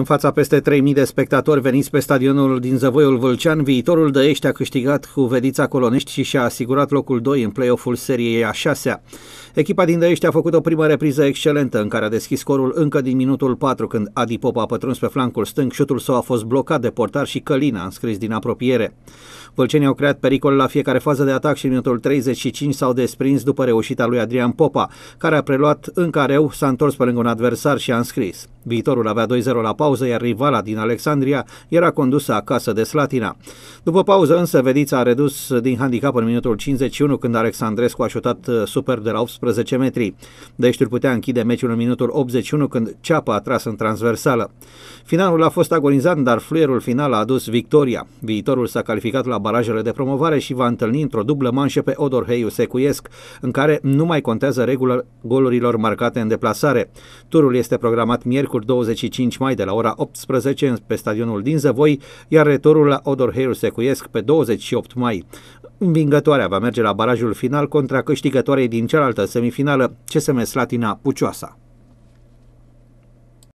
În fața peste 3.000 de spectatori veniți pe stadionul din Zăvoiul Vâlcean, viitorul Dăiești a câștigat cu vedița Colonești și și-a asigurat locul 2 în play-off-ul seriei a 6 Echipa din Dăiești a făcut o primă repriză excelentă în care a deschis scorul încă din minutul 4 când Adi Popa a pătruns pe flancul stâng, șutul său a fost blocat de portar și Călina a înscris din apropiere. Vâlcenii au creat pericol la fiecare fază de atac și în minutul 35 s-au desprins după reușita lui Adrian Popa, care a preluat în careu, s-a întors pe lângă un adversar și a înscris. Viitorul avea 2-0 la pauză pauză, iar rivala din Alexandria era condusă acasă de Slatina. După pauză însă, Vedița a redus din handicap în minutul 51 când Alexandrescu a șutat uh, super de la 18 metri. Deci putea închide meciul în minutul 81 când Ceapa a tras în transversală. Finalul a fost agonizant, dar fluierul final a adus victoria. Viitorul s-a calificat la barajele de promovare și va întâlni într-o dublă manșă pe Odor Heiu Secuiesc, în care nu mai contează regulă golurilor marcate în deplasare. Turul este programat miercuri 25 mai de la la ora 18 pe stadionul din Zăvoi, iar retorul la Odor Hale Secuiesc pe 28 mai. Învingătoarea va merge la barajul final contra câștigătoarei din cealaltă semifinală, CSM Slatina Pucioasa.